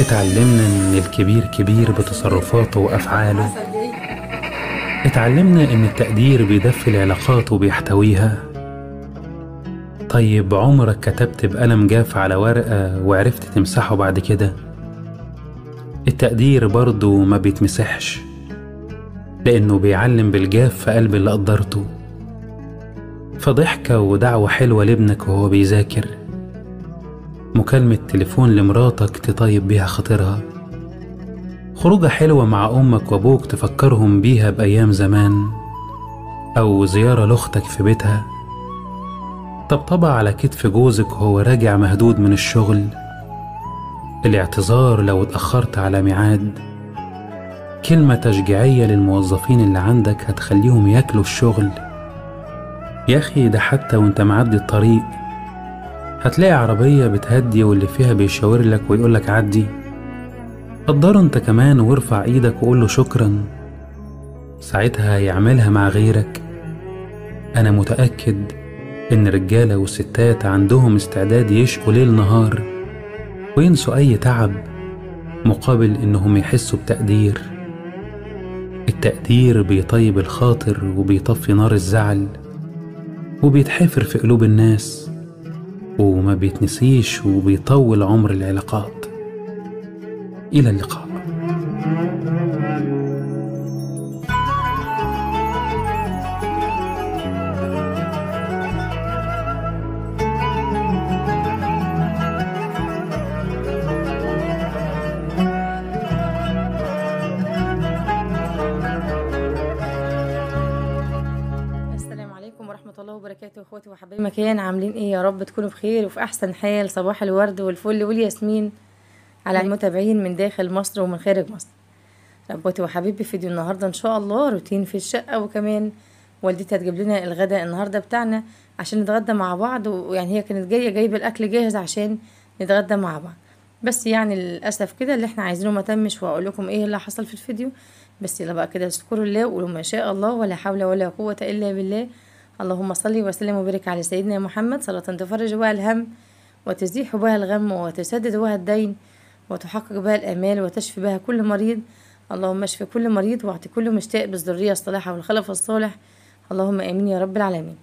اتعلمنا ان الكبير كبير بتصرفاته وافعاله اتعلمنا ان التقدير بيدفي العلاقات وبيحتويها طيب عمرك كتبت بقلم جاف على ورقة وعرفت تمسحه بعد كده التقدير برضه ما بيتمسحش لأنه بيعلم بالجاف في قلب اللي قدرته فضحكة ودعوة حلوة لابنك وهو بيذاكر مكالمة تليفون لمراتك تطيب بيها خاطرها خروجة حلوة مع أمك وأبوك تفكرهم بيها بأيام زمان أو زيارة لأختك في بيتها طبطبة على كتف جوزك وهو راجع مهدود من الشغل الاعتذار لو اتأخرت على ميعاد كلمة تشجيعية للموظفين اللي عندك هتخليهم ياكلوا الشغل يا أخي ده حتى وانت معدي الطريق هتلاقي عربية بتهدي واللي فيها بيشاور لك ويقول لك عدي قدره انت كمان وارفع ايدك وقول له شكرا ساعتها هيعملها مع غيرك انا متأكد ان رجالة وستات عندهم استعداد يشقوا ليل نهار وينسوا اي تعب مقابل انهم يحسوا بتقدير التقدير بيطيب الخاطر وبيطفي نار الزعل وبيتحفر في قلوب الناس وما بيتنسيش وبيطول عمر العلاقات إلى اللقاء اخواتي وحبايبي مكان عاملين ايه يا رب تكونوا بخير وفي احسن حال صباح الورد والفل والياسمين على المتابعين من داخل مصر ومن خارج مصر ربوتي وحبيبي فيديو النهارده ان شاء الله روتين في الشقه وكمان والدتي هتجيب لنا الغداء النهارده بتاعنا عشان نتغدى مع بعض ويعني هي كانت جايه جايبه الاكل جاهز عشان نتغدى مع بعض بس يعني للاسف كده اللي احنا عايزينه ما تمش واقول لكم ايه اللي حصل في الفيديو بس يلا بقى كده اشكروا الله وقولوا ما شاء الله ولا حول ولا قوه الا بالله اللهم صل وسلم وبارك على سيدنا محمد صلاة تفرج بها الهم وتزيح بها الغم وتسدد بها الدين وتحقق بها الآمال وتشفي بها كل مريض اللهم اشف كل مريض واعط كل مشتاق بالذرية الصالحة والخلف الصالح اللهم آمين يا رب العالمين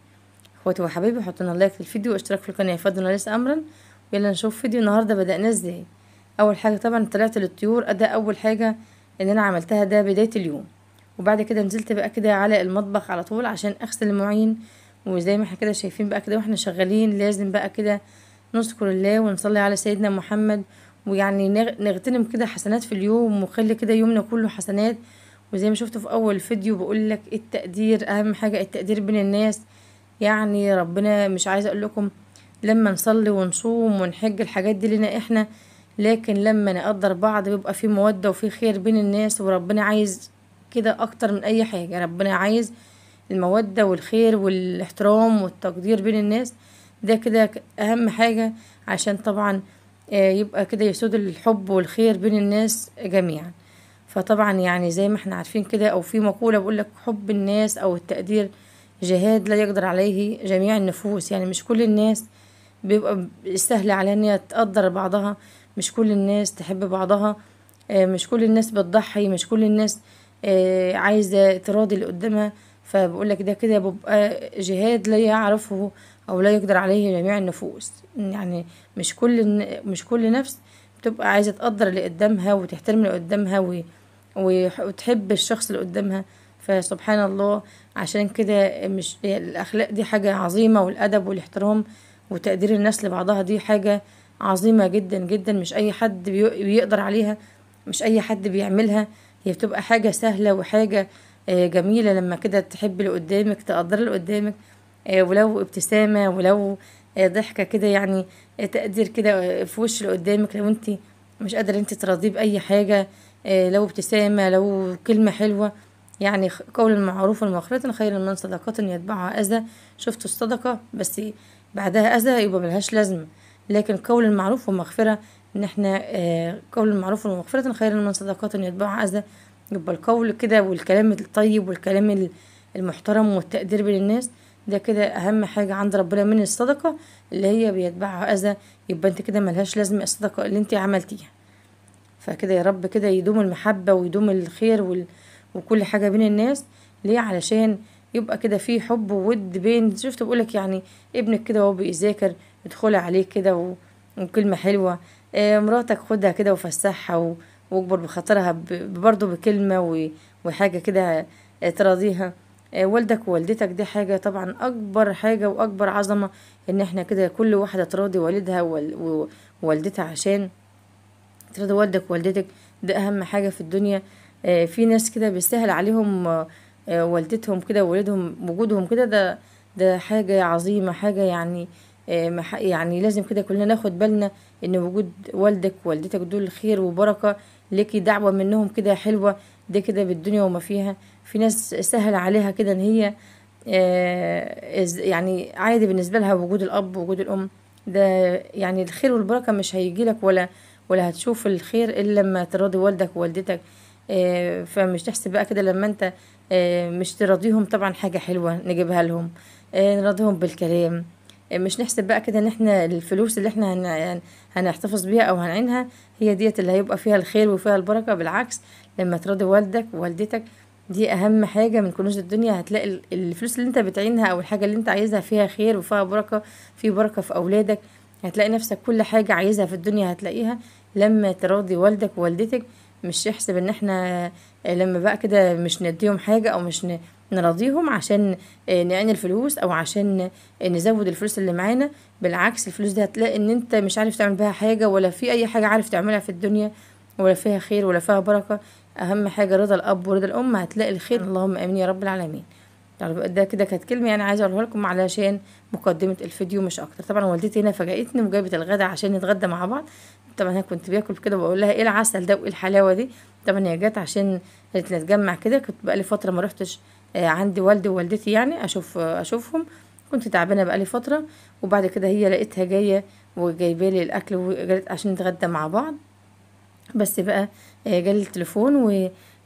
اخواتي وحبايبي حطونا لايك للفيديو واشتراك في القناة يفضلنا ليس أمرا يلا نشوف فيديو النهاردة بدأنا ازاي أول حاجة طبعا طلعت للطيور ده أول حاجة إن أنا عملتها ده بداية اليوم وبعد كده نزلت بقى كده على المطبخ على طول عشان اغسل المواعين وزي ما احنا كده شايفين بقى كده واحنا شغالين لازم بقى كده نذكر الله ونصلي على سيدنا محمد ويعني نغتنم كده حسنات في اليوم وخلي كده يومنا كله حسنات وزي ما شفتوا في اول فيديو بقول لك التقدير اهم حاجه التقدير بين الناس يعني ربنا مش عايز اقول لكم لما نصلي ونصوم ونحج الحاجات دي لنا احنا لكن لما نقدر بعض بيبقى في مودة وفي خير بين الناس وربنا عايز كده اكتر من اي حاجة ربنا عايز المودة والخير والاحترام والتقدير بين الناس ده كده اهم حاجة عشان طبعا آه، يبقى كده يسود الحب والخير بين الناس جميعا فطبعا يعني زي ما احنا عارفين كده او في مقولة بقولك حب الناس او التقدير جهاد لا يقدر عليه جميع النفوس يعني مش كل الناس بيبقى سهل عليها ان هي تقدر بعضها مش كل الناس تحب بعضها آه، مش كل الناس بتضحي مش كل الناس آه، عايزة تراضي اللي قدامها لك ده كده بيبقى جهاد لا يعرفه أو لا يقدر عليه جميع النفوس يعني مش كل مش كل نفس بتبقى عايزة تقدر اللي قدامها وتحترم اللي قدامها وتحب الشخص اللي قدامها فسبحان الله عشان كده مش الأخلاق دي حاجة عظيمة والأدب والاحترام وتقدير الناس لبعضها دي حاجة عظيمة جدا جدا مش أي حد بيقدر عليها مش أي حد بيعملها هي بتبقى حاجة سهلة وحاجة آه، جميلة لما كده تحب اللي قدامك تقدر اللي قدامك آه، ولو ابتسامة ولو آه، ضحكة كده يعني تقدير كده في وش اللي قدامك لو انت مش قادرة انت ترضيه بأي حاجة لو ابتسامة لو كلمة حلوة يعني قول المعروف والمغفرة خير من صدقة يتبعها أذى شفتوا الصدقة بس بعدها أذى يبقى ملهاش لازمة لكن قول المعروف ومغفرة ان احنا آه، قول معروف ومغفرة خير من صدقات يتبعها اذى يبقى القول كده والكلام الطيب والكلام المحترم والتقدير بين الناس ده كده اهم حاجة عند ربنا من الصدقة اللي هي بيتبعها اذى يبقى انت كده ملهاش لازمة الصدقة اللي انت عملتيها فكده يا رب كده يدوم المحبة ويدوم الخير وال... وكل حاجة بين الناس ليه علشان يبقى كده في حب وود بين شفت بقولك يعني ابنك كده وهو بيذاكر ادخلي عليك كده و... وكلمة حلوة إيه، مراتك خدها كده وفسحها واكبر بخاطرها برضه بكلمة وحاجة كده آه، تراضيها إيه، والدك ووالدتك دي حاجة طبعا أكبر حاجة وأكبر عظمة إن احنا كده كل واحدة تراضي والدها ووالدتها عشان تراضي والدك ووالدتك ده أهم حاجة في الدنيا إيه، في ناس كده بيسهل عليهم آه، والدتهم كده ووالدهم وجودهم كده ده ده حاجة عظيمة حاجة يعني آه، يعني لازم كده كلنا ناخد بالنا ان وجود والدك ووالدتك دول خير وبركه ليكي دعوه منهم كده حلوه ده كده بالدنيا وما فيها في ناس سهل عليها كده ان هي آه، يعني عادي بالنسبه لها وجود الاب وجود الام ده يعني الخير والبركه مش هيجي لك ولا ولا هتشوف الخير الا لما تراضي والدك ووالدتك آه، فمش تحسب بقى كده لما انت مش تراضيهم طبعا حاجه حلوه نجيبها لهم نراضيهم بالكلام مش نحسب بقى كده ان احنا الفلوس اللي احنا هن... هنحتفظ بيها او هنعينها هي ديت اللي هيبقى فيها الخير وفيها البركه بالعكس لما تراضي والدك ووالدتك دي اهم حاجه من كنوز الدنيا هتلاقي الفلوس اللي انت بتعينها او الحاجه اللي انت عايزها فيها خير وفيها بركه في بركه في اولادك هتلاقي نفسك كل حاجه عايزها في الدنيا هتلاقيها لما تراضي والدك ووالدتك مش يحسب ان احنا لما بقى كده مش نديهم حاجه او مش ن... نراضيهم عشان آه، نعين الفلوس او عشان آه، نزود الفلوس اللي معانا بالعكس الفلوس دي هتلاقي ان انت مش عارف تعمل بها حاجه ولا في اي حاجه عارف تعملها في الدنيا ولا فيها خير ولا فيها بركه اهم حاجه رضا الاب ورضا الام هتلاقي الخير آه. اللهم امين يا رب العالمين ده كده كانت كلمه يعني عايزه اقولها لكم علشان مقدمه الفيديو مش اكتر طبعا والدتي هنا فاجئتني وجابت الغدا عشان نتغدى مع بعض طبعا انا كنت باكل كده بقول لها ايه العسل ده وايه الحلاوه دي طبعا هي جت عشان قالت لي كده كنت بقالي فتره ما روحتش آه، عندي والدي ووالدتي يعني اشوف آه، اشوفهم كنت تعبانه بقالي فتره وبعد كده هي لقيتها جايه وجايبه لي الاكل وجالت عشان نتغدى مع بعض بس بقى آه، جالي التليفون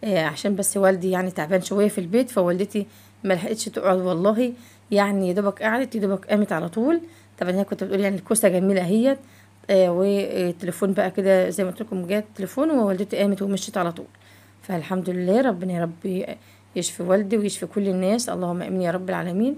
وعشان بس والدي يعني تعبان شويه في البيت فوالدتي ما لحقتش تقعد والله يعني يا دوبك قعدت يا دوبك قامت على طول طبعا هي كنت بتقول يعني الكوسه جميله اهيت آه وتليفون بقى كده زي ما قلت لكم جه تليفون ووالدتي قامت ومشيت على طول فالحمد لله ربنا يا رب يشفي والدي ويشفي كل الناس اللهم امين يا رب العالمين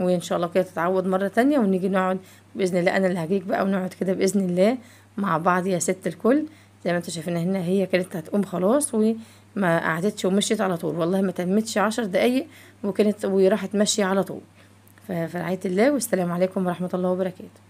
وان شاء الله كده تتعود مره تانية ونيجي نقعد باذن الله انا اللي هجيك بقى ونقعد كده باذن الله مع بعض يا ست الكل زي ما انتوا شايفين هنا هي كانت هتقوم خلاص وما قعدتش ومشيت على طول والله ما تمتش عشر دقايق وكانت وراحت ماشيه على طول فرعايه رعايه الله والسلام عليكم ورحمه الله وبركاته